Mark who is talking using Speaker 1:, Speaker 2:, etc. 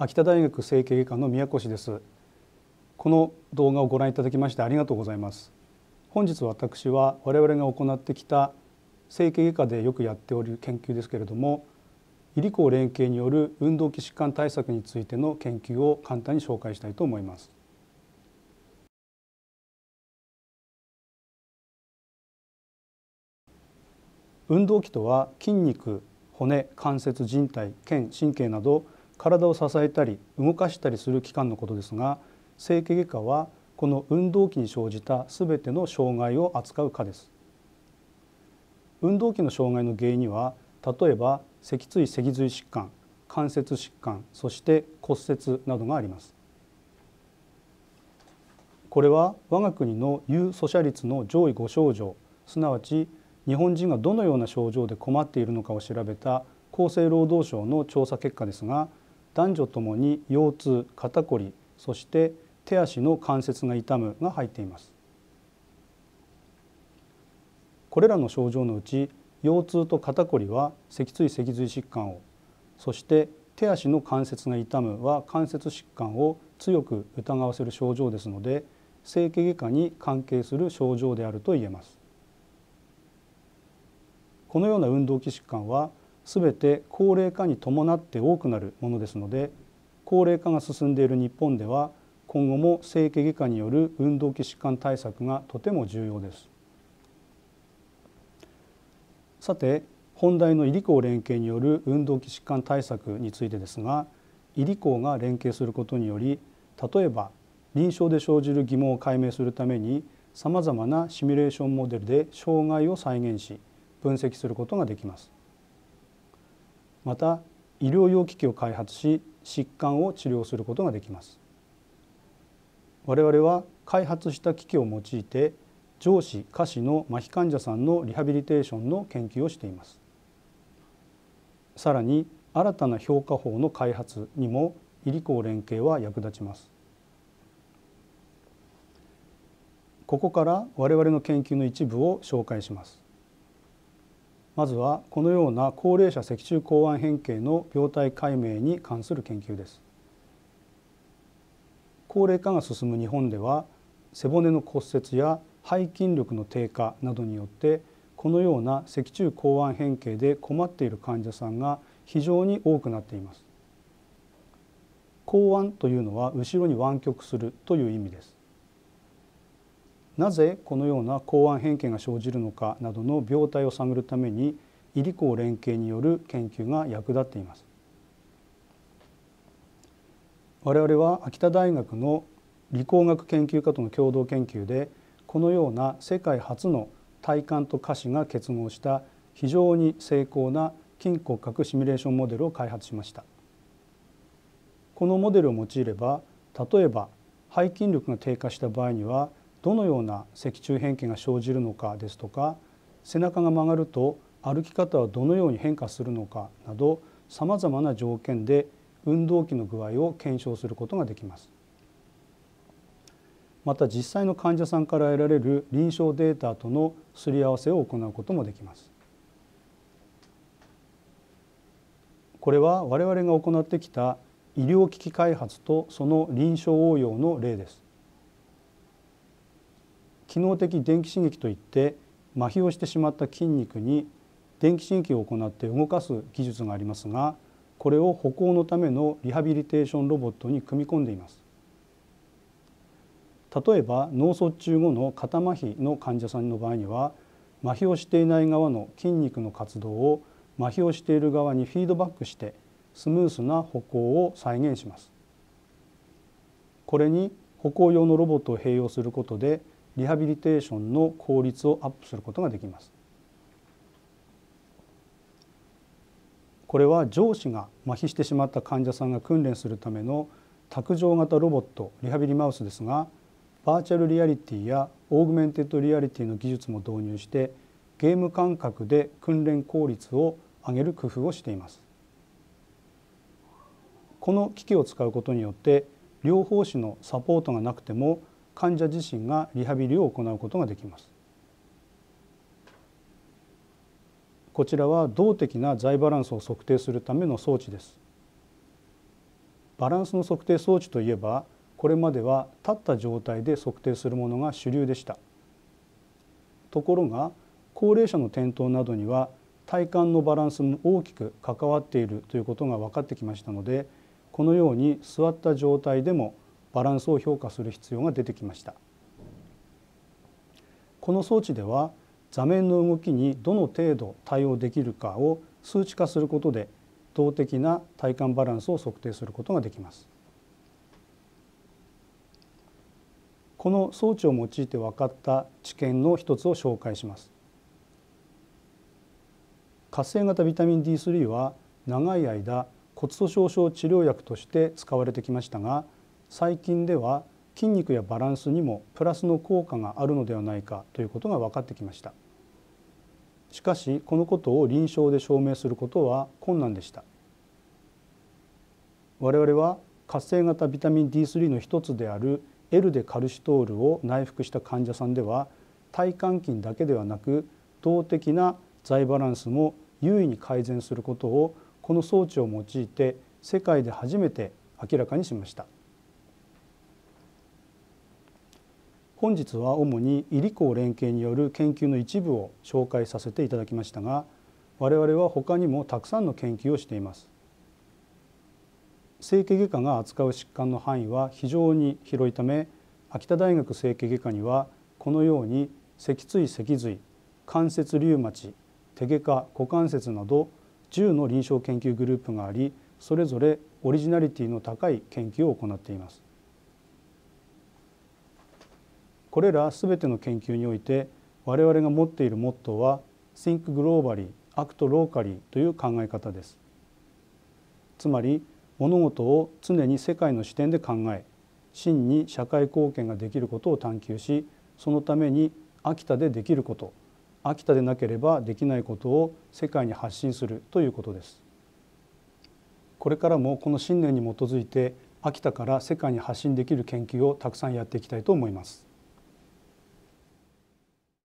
Speaker 1: 秋田大学整形外科の宮越ですこの動画をご覧いただきましてありがとうございます本日私は我々が行ってきた整形外科でよくやっておる研究ですけれども医理工連携による運動器疾患対策についての研究を簡単に紹介したいと思います運動器とは筋肉骨関節人体腱神経など体を支えたり動かしたりする器官のことですが整形外科はこの運動器に生じたすべての障害を扱う科です。運動器の障害の原因には例えば脊椎脊髄疾患関節疾患そして骨折などがあります。これは我が国の有訴者率の上位5症状すなわち日本人がどのような症状で困っているのかを調べた厚生労働省の調査結果ですが男女ともに腰痛肩こりそして手足の関節が痛むが入っていますこれらの症状のうち腰痛と肩こりは脊椎脊髄疾患をそして手足の関節が痛むは関節疾患を強く疑わせる症状ですので整形外科に関係する症状であると言えますこのような運動器疾患はべて高齢化に伴って多くなるものですので高齢化が進んでいる日本では今後も整形外科による運動器疾患対策がとても重要です。さて本題の医理工連携による運動器疾患対策についてですが医理工が連携することにより例えば臨床で生じる疑問を解明するためにさまざまなシミュレーションモデルで障害を再現し分析することができます。また医療用機器を開発し疾患を治療することができます我々は開発した機器を用いて上司下肢の麻痺患者さんのリハビリテーションの研究をしていますさらに新たな評価法の開発にも医理工連携は役立ちますここから我々の研究の一部を紹介しますまずはこのような高齢者脊柱港腕変形の病態解明に関する研究です高齢化が進む日本では背骨の骨折や背筋力の低下などによってこのような脊柱港腕変形で困っている患者さんが非常に多くなっています。港腕というのは後ろに湾曲するという意味です。なぜこのような公安偏見が生じるのかなどの病態を探るために医理工連携による研究が役立っています我々は秋田大学の理工学研究科との共同研究でこのような世界初の体感と下肢が結合した非常に精巧な筋骨格シミュレーションモデルを開発しましたこのモデルを用いれば例えば背筋力が低下した場合にはどのような脊柱変形が生じるのかですとか背中が曲がると歩き方はどのように変化するのかなどさまざまな条件で運動器の具合を検証することができます。また実際の患者さんから得られる臨床データとのすり合わせを行うこともできます。これは我々が行ってきた医療機器開発とその臨床応用の例です。機能的電気刺激といって麻痺をしてしまった筋肉に電気刺激を行って動かす技術がありますがこれを歩行のためのリハビリテーションロボットに組み込んでいます例えば脳卒中後の肩麻痺の患者さんの場合には麻痺をしていない側の筋肉の活動を麻痺をしている側にフィードバックしてスムースな歩行を再現しますこれに歩行用のロボットを併用することでリハビリテーションの効率をアップすることができます。これは上司が麻痺してしまった患者さんが訓練するための卓上型ロボットリハビリマウスですがバーチャルリアリティやオーグメンテッドリアリティの技術も導入してゲーム感覚で訓練効率を上げる工夫をしていますこの機器を使うことによって両方士のサポートがなくても患者自身がリハビリを行うことができますこちらは動的な財バランスを測定するための装置ですバランスの測定装置といえばこれまでは立った状態で測定するものが主流でしたところが高齢者の転倒などには体幹のバランスも大きく関わっているということが分かってきましたのでこのように座った状態でもバランスを評価する必要が出てきましたこの装置では座面の動きにどの程度対応できるかを数値化することで動的な体幹バランスを測定することができますこの装置を用いて分かった知見の一つを紹介します活性型ビタミン D3 は長い間骨粗鬆症治療薬として使われてきましたが最近では筋肉やバランスにもプラスの効果があるのではないかということが分かってきましたしかしこのことを臨床で証明することは困難でした我々は活性型ビタミン D3 の一つである L でカルシトールを内服した患者さんでは体幹筋だけではなく動的な財バランスも優位に改善することをこの装置を用いて世界で初めて明らかにしました。本日は主に医理工連携による研究の一部を紹介させていただきましたが我々は他にもたくさんの研究をしています整形外科が扱う疾患の範囲は非常に広いため秋田大学整形外科にはこのように脊椎脊髄関節リウマチ手外科股関節など10の臨床研究グループがありそれぞれオリジナリティの高い研究を行っていますこれら全ての研究において我々が持っているモットーは Think Globally Act Locally という考え方ですつまり物事を常に世界の視点で考え真に社会貢献ができることを探求しそのために秋田でできること秋田でなければできないことを世界に発信するということですこれからもこの信念に基づいて秋田から世界に発信できる研究をたくさんやっていきたいと思います